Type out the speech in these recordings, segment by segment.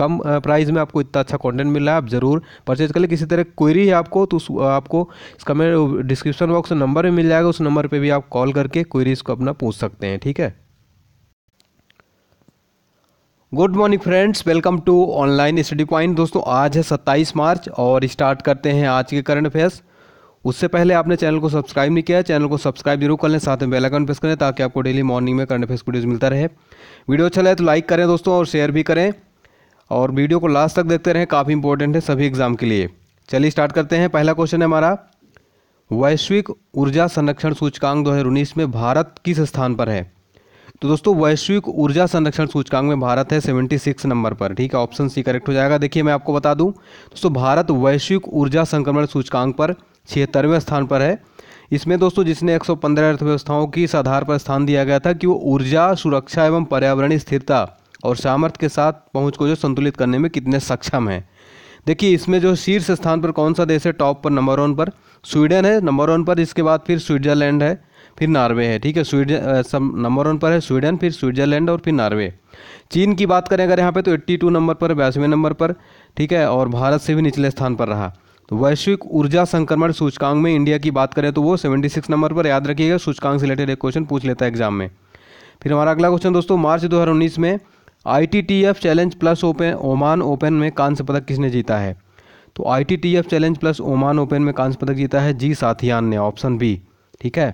कम price में आपको इतना अच्छा कंटेंट मिल रहा है आप ज़रूर परचेज कर लें किसी तरह क्वेरी है आपको तो आपको इसका मेरे डिस्क्रिप्शन बॉक्स नंबर भी मिल जाएगा उस नंबर पर भी आप कॉल करके क्वेरीज़ को अपना पूछ सकते हैं ठीक है good morning friends welcome to online study point दोस्तों आज है सत्ताईस मार्च और स्टार्ट करते हैं आज के करंट अफेयर्स उससे पहले आपने चैनल को सब्सक्राइब नहीं किया चैनल को सब्सक्राइब जरूर कर लें साथ में बेल आइकन प्रेस करें ताकि आपको डेली मॉर्निंग में करंट अफेयर्स वीडियोज़ मिलता रहे वीडियो अच्छा लगे तो लाइक करें दोस्तों और शेयर भी करें और वीडियो को लास्ट तक देखते रहें काफ़ी इंपॉर्टेंट है सभी एग्जाम के लिए चलिए स्टार्ट करते हैं पहला क्वेश्चन है हमारा वैश्विक ऊर्जा संरक्षण सूचकांक दो में भारत किस स्थान पर है तो दोस्तों वैश्विक ऊर्जा संरक्षण सूचकांक में भारत है 76 नंबर पर ठीक है ऑप्शन सी करेक्ट हो जाएगा देखिए मैं आपको बता दूं दोस्तों भारत वैश्विक ऊर्जा संक्रमण सूचकांक पर छिहत्तरवें स्थान पर है इसमें दोस्तों जिसने 115 अर्थव्यवस्थाओं की इस आधार पर स्थान दिया गया था कि वो ऊर्जा सुरक्षा एवं पर्यावरणीय स्थिरता और सामर्थ्य के साथ पहुंच को जो संतुलित करने में कितने सक्षम हैं देखिए इसमें जो शीर्ष स्थान पर कौन सा देश है टॉप पर नंबर वन पर स्वीडन है नंबर वन पर इसके बाद फिर स्विट्जरलैंड है फिर नॉर्वे है ठीक है सब नंबर वन पर है स्वीडन फिर स्विट्जरलैंड और फिर नॉर्वे चीन की बात करें अगर यहाँ पे तो 82 नंबर पर बयासवें नंबर पर ठीक है और भारत से भी निचले स्थान पर रहा तो वैश्विक ऊर्जा संक्रमण सूचकांक में इंडिया की बात करें तो वो 76 नंबर पर याद रखिएगा सूचकांक से रिलेटेड एक क्वेश्चन पूछ लेता है एग्जाम में फिर हमारा अगला क्वेश्चन दोस्तों मार्च दो में ITTF challenge plus open Oman open में कांस्य पदक किसने जीता है तो ITTF challenge plus Oman open में कांस्य पदक जीता है जी साथियान ने ऑप्शन बी ठीक है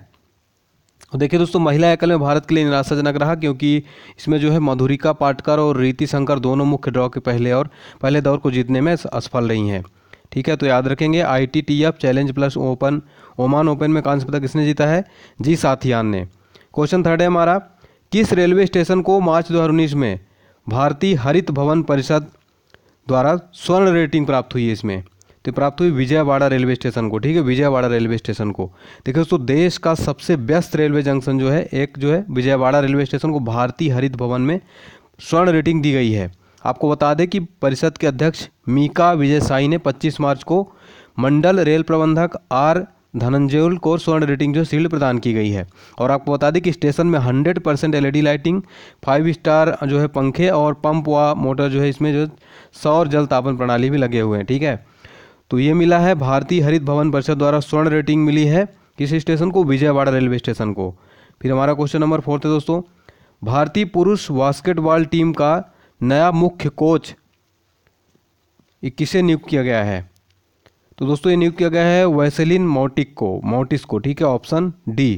देखिए दोस्तों महिला एकल में भारत के लिए निराशाजनक रहा क्योंकि इसमें जो है मधुरिका पाटकर और रीति शंकर दोनों मुख्य ड्रॉ के पहले और पहले दौर को जीतने में असफल रही हैं ठीक है तो याद रखेंगे I T T F challenge plus open Oman open में कांस्य पदक किसने जीता है जी साथियान ने क्वेश्चन थर्ड है हमारा किस रेलवे स्टेशन को मार्च दो में भारतीय हरित भवन परिषद द्वारा स्वर्ण रेटिंग प्राप्त हुई है इसमें तो प्राप्त हुई विजयवाड़ा रेलवे स्टेशन को ठीक है विजयवाड़ा रेलवे स्टेशन को देखिए दोस्तों देश का सबसे व्यस्त रेलवे जंक्शन जो है एक जो है विजयवाड़ा रेलवे स्टेशन को भारतीय हरित भवन में स्वर्ण रेटिंग दी गई है आपको बता दें कि परिषद के अध्यक्ष मीका विजय साई ने 25 मार्च को मंडल रेल प्रबंधक आर धनंजयुल को स्वर्ण रेटिंग जो सील्ड प्रदान की गई है और आपको बता दें कि स्टेशन में hundred percent L lighting five star जो है पंखे और पंप व मोटर जो है इसमें जो सौर जल तापन प्रणाली भी लगे हुए हैं ठीक है तो ये मिला है भारतीय हरित भवन परिषद द्वारा स्वर्ण रेटिंग मिली है किस स्टेशन को विजयवाड़ा रेलवे स्टेशन को फिर हमारा क्वेश्चन नंबर फोर्थ है दोस्तों भारतीय पुरुष बास्केटबॉल टीम का नया मुख्य कोच किसे नियुक्त किया गया है तो दोस्तों ये नियुक्त किया गया है वैसेलिन मोटिक को मोटिस को ठीक है ऑप्शन डी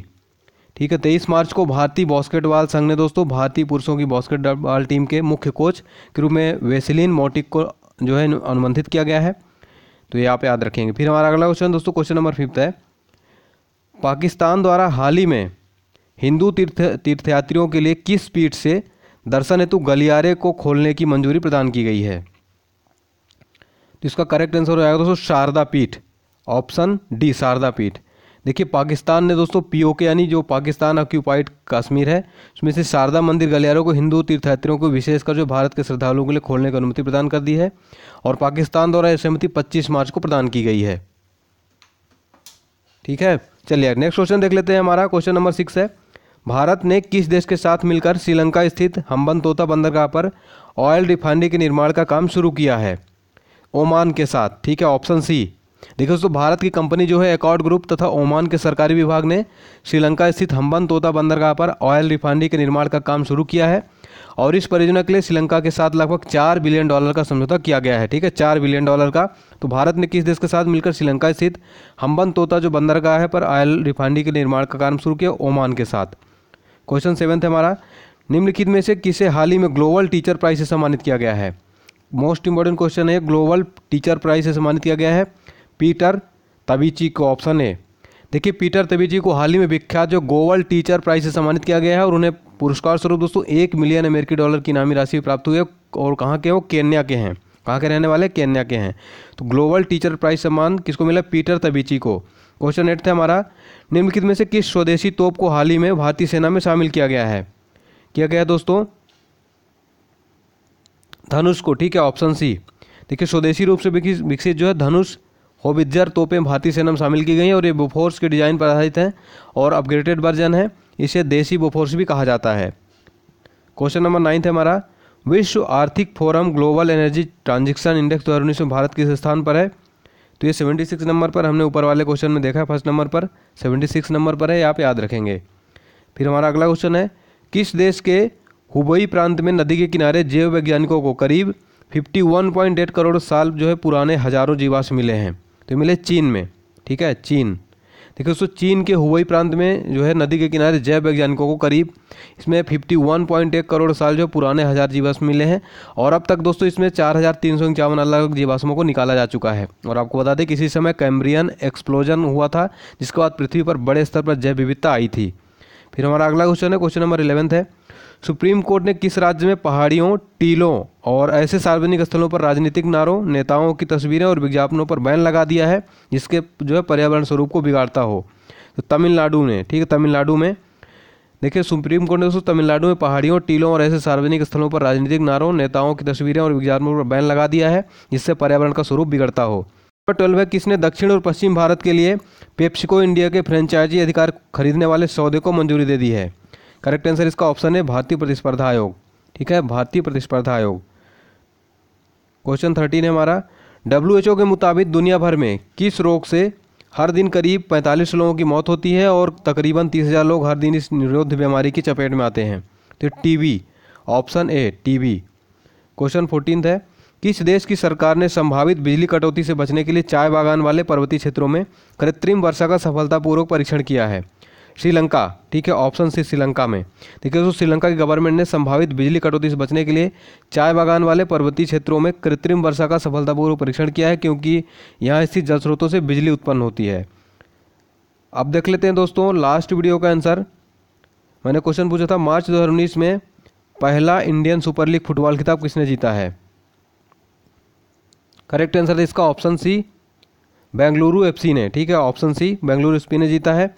ठीक है तेईस मार्च को भारतीय बास्केटबॉल संघ ने दोस्तों भारतीय पुरुषों की बास्केटबॉल टीम के मुख्य कोच के रूप में वेसेलिन मोटिक को जो है अनुबंधित किया गया है तो ये आप याद रखेंगे फिर हमारा अगला क्वेश्चन दोस्तों क्वेश्चन नंबर फिफ्थ है पाकिस्तान द्वारा हाल ही में हिंदू तीर्थ तीर्थयात्रियों के लिए किस पीठ से दर्शन हेतु गलियारे को खोलने की मंजूरी प्रदान की गई है तो इसका करेक्ट आंसर हो जाएगा दोस्तों शारदा पीठ ऑप्शन डी शारदा पीठ देखिए पाकिस्तान ने दोस्तों पीओके यानी जो पाकिस्तान ऑक्यूपाइड कश्मीर है उसमें से शारदा मंदिर गलियारों को हिंदू तीर्थयात्रियों को विशेषकर जो भारत के श्रद्धालुओं के लिए खोलने की अनुमति प्रदान कर दी है और पाकिस्तान द्वारा यह सहमति 25 मार्च को प्रदान की गई है ठीक है चलिए नेक्स्ट क्वेश्चन देख लेते हैं हमारा क्वेश्चन नंबर सिक्स है भारत ने किस देश के साथ मिलकर श्रीलंका स्थित हम्बन तोता बंदरगाह पर ऑयल रिफाइनरी के निर्माण का काम शुरू किया है ओमान के साथ ठीक है ऑप्शन सी देखिए दोस्तों भारत की कंपनी जो है अकॉर्ड ग्रुप तथा ओमान के सरकारी विभाग ने श्रीलंका स्थित हम्बन तोता बंदरगाह पर ऑयल रिफाइनरी के निर्माण का काम शुरू किया है और इस परियोजना के लिए श्रीलंका के साथ लगभग चार बिलियन डॉलर का समझौता किया गया है ठीक है चार बिलियन डॉलर का तो भारत ने किस देश के साथ मिलकर श्रीलंका स्थित हम्बन तोता जो बंदरगाह है पर ऑयल रिफाइनरी के निर्माण का काम शुरू किया ओमान के साथ क्वेश्चन सेवन्थ हमारा निम्नलिखित में से किसे हाल ही में ग्लोबल टीचर प्राइज से सम्मानित किया गया है मोस्ट इंपॉर्टेंट क्वेश्चन है ग्लोबल टीचर प्राइज से सम्मानित किया गया है पीटर तबीची को ऑप्शन है देखिए पीटर तबीची को हाल ही में विख्यात जो गोवल टीचर प्राइज से सम्मानित किया गया है और उन्हें पुरस्कार स्वरूप दोस्तों एक मिलियन अमेरिकी डॉलर की नामी राशि प्राप्त हुई है और कहाँ के वो केन्या के हैं कहाँ के रहने वाले केन्या के हैं तो ग्लोबल टीचर प्राइज सम्मान किसको मिला पीटर तबीची को क्वेश्चन एट था हमारा निम्नलिखित में से किस स्वदेशी तोप को हाल ही में भारतीय सेना में शामिल किया गया है किया गया दोस्तों धनुष को ठीक है ऑप्शन सी देखिए स्वदेशी रूप से विकसित जो है धनुष होबिजर तोपें भारतीय सेना में शामिल की गई हैं और ये बोफोर्स के डिज़ाइन पर आधारित हैं और अपग्रेडेड वर्जन है इसे देसी बोफोर्स भी कहा जाता है क्वेश्चन नंबर नाइन्थ है हमारा विश्व आर्थिक forum global energy transaction index दो में भारत किस स्थान पर है तो ये सेवेंटी सिक्स नंबर पर हमने ऊपर वाले क्वेश्चन में देखा है फर्स्ट नंबर पर सेवेंटी सिक्स नंबर पर है आप याद रखेंगे फिर हमारा अगला क्वेश्चन है किस देश के हुबई प्रांत में नदी के किनारे जैव वैज्ञानिकों को करीब 51.8 करोड़ साल जो है पुराने हज़ारों जीवाश्म मिले हैं तो मिले चीन में ठीक है चीन देखिए दोस्तों चीन के हुबई प्रांत में जो है नदी के किनारे जैव वैज्ञानिकों को करीब इसमें 51.1 करोड़ साल जो पुराने हज़ार जीवाश्म मिले हैं और अब तक दोस्तों इसमें चार हज़ार तीन सौ इक्यावन अलग जीवाश्मों को निकाला जा चुका है और आपको बता दें किसी समय कैम्ब्रियन एक्सप्लोजन हुआ था जिसके बाद पृथ्वी पर बड़े स्तर पर जैव विविधता आई थी फिर हमारा अगला क्वेश्चन है क्वेश्चन नंबर इलेवंथ है सुप्रीम कोर्ट ने किस राज्य में पहाड़ियों टीलों और ऐसे सार्वजनिक स्थलों पर राजनीतिक नारों नेताओं की तस्वीरें और विज्ञापनों पर बैन लगा दिया है जिसके जो है पर्यावरण स्वरूप को बिगाड़ता हो तो तमिलनाडु ने ठीक है तमिलनाडु में देखिए सुप्रीम कोर्ट ने दोस्तों तमिलनाडु में पहाड़ियों टीलों और ऐसे सार्वजनिक स्थलों पर राजनीतिक नारों नेताओं की तस्वीरें और विज्ञापनों पर बैन लगा दिया है जिससे पर्यावरण का स्वरूप बिगड़ता हो नंबर ट्वेल्व है किसने दक्षिण और पश्चिम भारत के लिए पेप्सिको इंडिया के फ्रेंचाइजी अधिकार खरीदने वाले सौदे को मंजूरी दे दी है करेक्ट आंसर इसका ऑप्शन है भारतीय प्रतिस्पर्धा आयोग ठीक है भारतीय प्रतिस्पर्धा आयोग क्वेश्चन थर्टीन है हमारा डब्ल्यू के मुताबिक दुनिया भर में किस रोग से हर दिन करीब 45 लोगों की मौत होती है और तकरीबन 30,000 लोग हर दिन इस निरोध बीमारी की चपेट में आते हैं तो TB option A TB question fourteen है किस देश की सरकार ने संभावित बिजली कटौती से बचने के लिए चाय बागान वाले पर्वतीय क्षेत्रों में कृत्रिम वर्षा का सफलतापूर्वक परीक्षण किया है श्रीलंका ठीक है ऑप्शन सी श्रीलंका में देखिए दोस्तों श्रीलंका की गवर्नमेंट ने संभावित बिजली कटौती से बचने के लिए चाय बागान वाले पर्वतीय क्षेत्रों में कृत्रिम वर्षा का सफलतापूर्वक परीक्षण किया है क्योंकि यहाँ स्थित जल स्रोतों से बिजली उत्पन्न होती है अब देख लेते हैं दोस्तों लास्ट वीडियो का आंसर मैंने क्वेश्चन पूछा था मार्च दो में पहला इंडियन सुपर लीग फुटबॉल खिताब किसने जीता है करेक्ट आंसर है इसका ऑप्शन सी बेंगलुरु एफसी ने ठीक है ऑप्शन सी बेंगलुरु एफ ने जीता है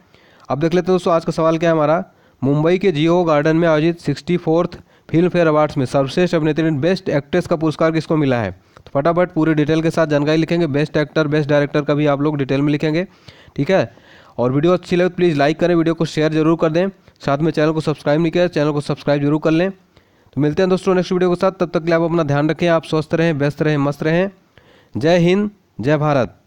अब देख लेते हैं दोस्तों आज का सवाल क्या है हमारा मुंबई के जियो गार्डन में आयोजित sixty fourth Filmfare awards में सर्वश्रेष्ठ अभिनेत्री बेस्ट एक्ट्रेस का पुरस्कार किसको मिला है तो फटाफट पूरी डिटेल के साथ जानकारी लिखेंगे बेस्ट एक्टर बेस्ट डायरेक्टर का भी आप लोग डिटेल में लिखेंगे ठीक है और वीडियो अच्छी लगे तो प्लीज़ लाइक करें वीडियो को शेयर जरूर कर दें साथ में चैनल को सब्सक्राइब नहीं किया चैनल को सब्सक्राइब जरूर कर लें तो मिलते हैं दोस्तों नेक्स्ट वीडियो के साथ तब तक के लिए आप अपना ध्यान रखें आप स्वस्थ रहें व्यस्त रहें मस्त रहें जय हिंद जय भारत